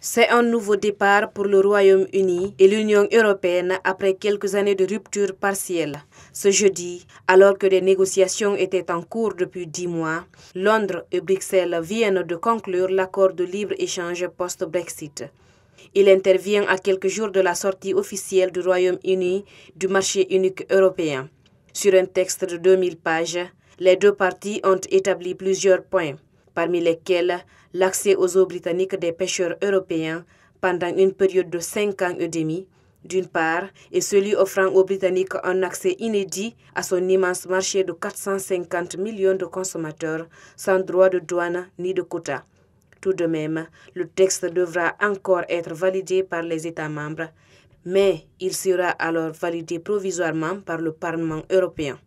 C'est un nouveau départ pour le Royaume-Uni et l'Union européenne après quelques années de rupture partielle. Ce jeudi, alors que des négociations étaient en cours depuis dix mois, Londres et Bruxelles viennent de conclure l'accord de libre-échange post-Brexit. Il intervient à quelques jours de la sortie officielle du Royaume-Uni du marché unique européen. Sur un texte de 2000 pages, les deux parties ont établi plusieurs points parmi lesquels l'accès aux eaux britanniques des pêcheurs européens pendant une période de cinq ans et demi, d'une part, et celui offrant aux Britanniques un accès inédit à son immense marché de 450 millions de consommateurs sans droit de douane ni de quota. Tout de même, le texte devra encore être validé par les États membres, mais il sera alors validé provisoirement par le Parlement européen.